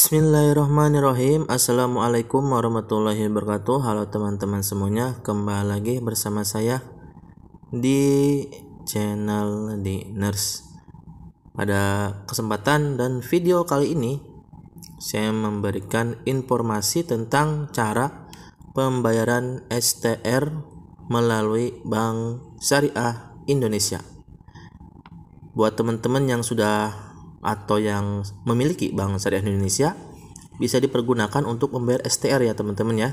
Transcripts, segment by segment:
Bismillahirrahmanirrahim Assalamualaikum warahmatullahi wabarakatuh Halo teman-teman semuanya Kembali lagi bersama saya Di channel di Nurse Pada kesempatan dan video kali ini Saya memberikan informasi tentang cara Pembayaran STR Melalui Bank Syariah Indonesia Buat teman-teman yang sudah atau yang memiliki bank syariah Indonesia bisa dipergunakan untuk membayar STR ya teman-teman ya.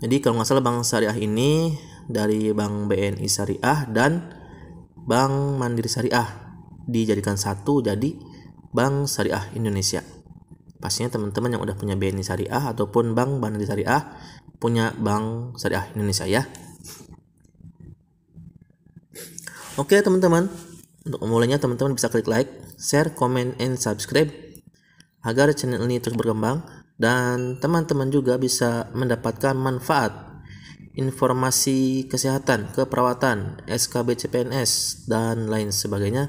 Jadi kalau nggak salah bank syariah ini dari Bank BNI Syariah dan Bank Mandiri Syariah dijadikan satu jadi Bank Syariah Indonesia. Pastinya teman-teman yang udah punya BNI Syariah ataupun Bank Mandiri Syariah punya Bank Syariah Indonesia ya. Oke teman-teman, untuk memulainya, teman-teman bisa klik like, share, comment, and subscribe agar channel ini terus berkembang dan teman-teman juga bisa mendapatkan manfaat informasi kesehatan, keperawatan, SKB CPNS dan lain sebagainya.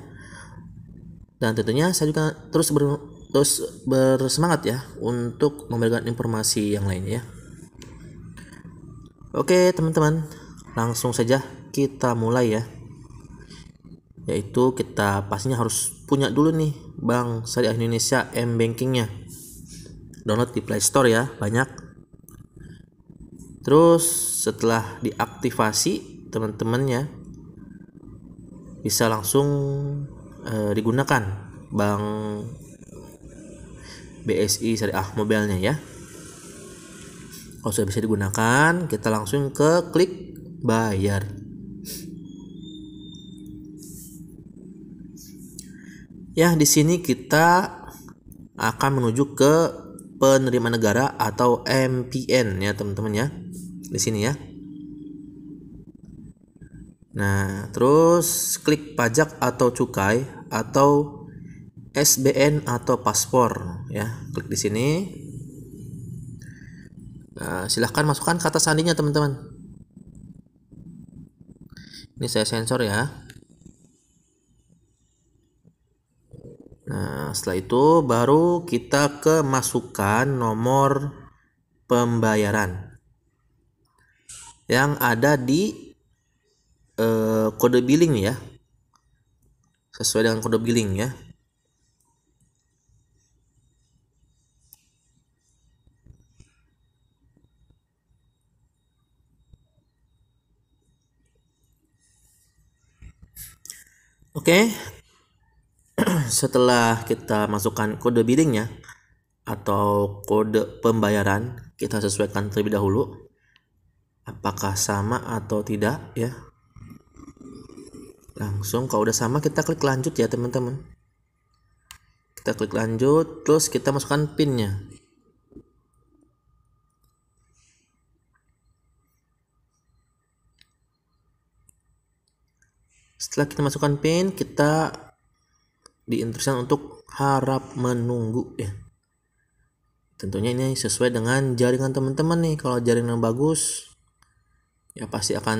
Dan tentunya saya juga terus ber, terus bersemangat ya untuk memberikan informasi yang lainnya Oke, teman-teman, langsung saja kita mulai ya yaitu kita pastinya harus punya dulu nih Bank Syariah Indonesia M Bankingnya download di Play Store ya banyak terus setelah diaktifasi teman teman ya bisa langsung e, digunakan Bank BSI Syariah mobilenya ya kalau sudah bisa digunakan kita langsung ke klik bayar Ya, di sini kita akan menuju ke penerima negara atau MPN ya, teman-teman ya. Di sini ya. Nah, terus klik pajak atau cukai atau SBN atau paspor ya. Klik di sini. Nah, silahkan masukkan kata sandinya teman-teman. Ini saya sensor ya. Nah, setelah itu baru kita ke masukkan nomor pembayaran yang ada di eh, kode billing ya. Sesuai dengan kode billing ya. Oke, setelah kita masukkan kode biddingnya atau kode pembayaran kita sesuaikan terlebih dahulu apakah sama atau tidak ya langsung kalau udah sama kita klik lanjut ya teman-teman kita klik lanjut terus kita masukkan pinnya setelah kita masukkan pin kita diinstruksikan untuk harap menunggu ya tentunya ini sesuai dengan jaringan teman-teman nih kalau jaringan bagus ya pasti akan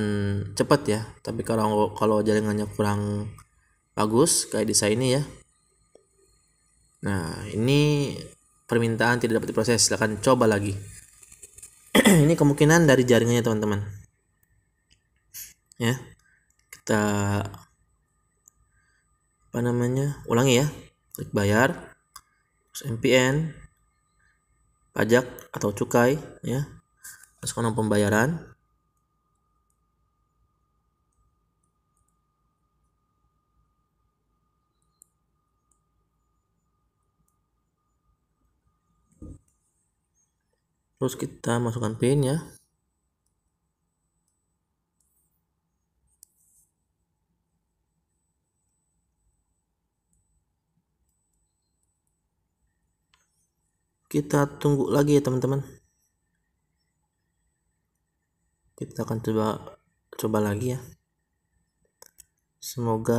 cepat ya tapi kalau kalau jaringannya kurang bagus kayak di saya ini ya nah ini permintaan tidak dapat diproses silahkan coba lagi ini kemungkinan dari jaringannya teman-teman ya kita apa namanya ulangi ya klik bayar terus MPN pajak atau cukai ya terus kolom pembayaran terus kita masukkan pin ya kita tunggu lagi ya teman-teman kita akan coba coba lagi ya semoga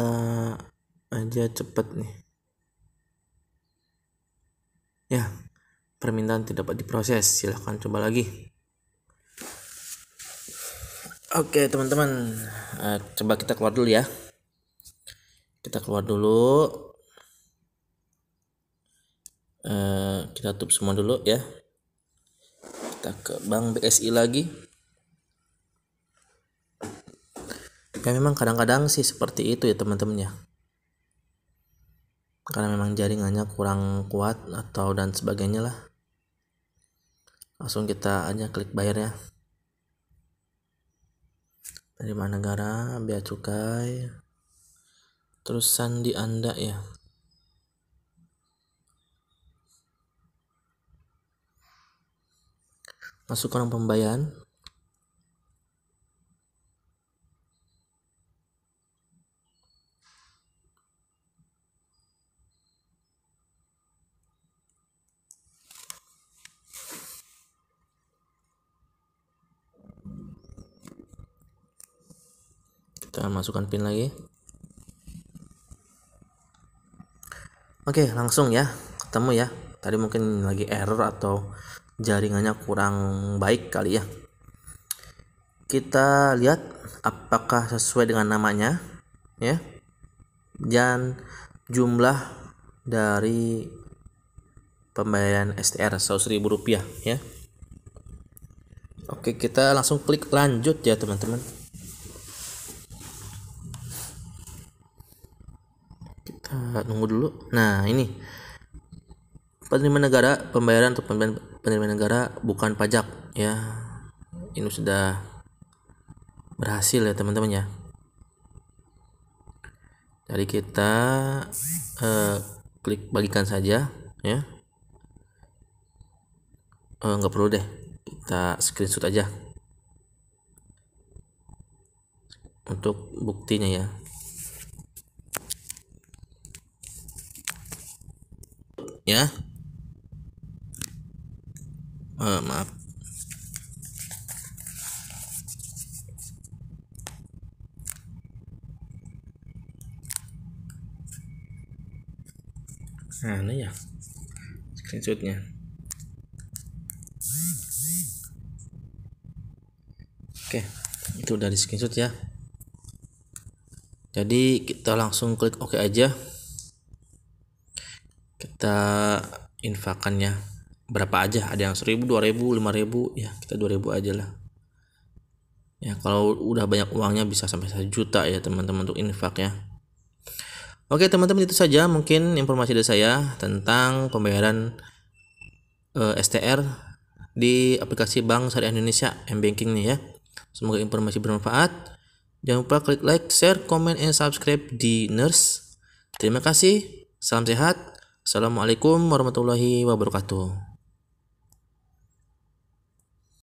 aja cepat nih ya permintaan tidak dapat diproses silahkan coba lagi oke teman-teman eh, coba kita keluar dulu ya kita keluar dulu Eh, kita tutup semua dulu ya kita ke bank BSI lagi ya memang kadang-kadang sih seperti itu ya teman-teman ya karena memang jaringannya kurang kuat atau dan sebagainya lah langsung kita aja klik bayar ya mana negara biaya cukai terusan di anda ya masuk orang pembayaran kita masukkan pin lagi oke langsung ya ketemu ya tadi mungkin lagi error atau jaringannya kurang baik kali ya kita lihat apakah sesuai dengan namanya ya dan jumlah dari pembayaran STR 100.000 rupiah ya Oke kita langsung klik lanjut ya teman-teman kita tunggu dulu nah ini penerima negara, pembayaran atau penerimaan negara bukan pajak ya. Ini sudah berhasil ya teman-teman ya. Jadi kita eh, klik bagikan saja ya. Eh, nggak perlu deh, kita screenshot aja untuk buktinya ya ya uh, maaf nah ini ya screenshotnya oke itu dari screenshot ya jadi kita langsung klik oke OK aja kita infakannya berapa aja ada yang dua ribu lima ribu ya kita dua ribu aja lah ya kalau udah banyak uangnya bisa sampai satu juta ya teman-teman untuk infak ya oke teman-teman itu saja mungkin informasi dari saya tentang pembayaran eh, STR di aplikasi Bank Syariah Indonesia M-Banking nih ya semoga informasi bermanfaat jangan lupa klik like, share, comment, and subscribe di Nurse terima kasih salam sehat Assalamualaikum warahmatullahi wabarakatuh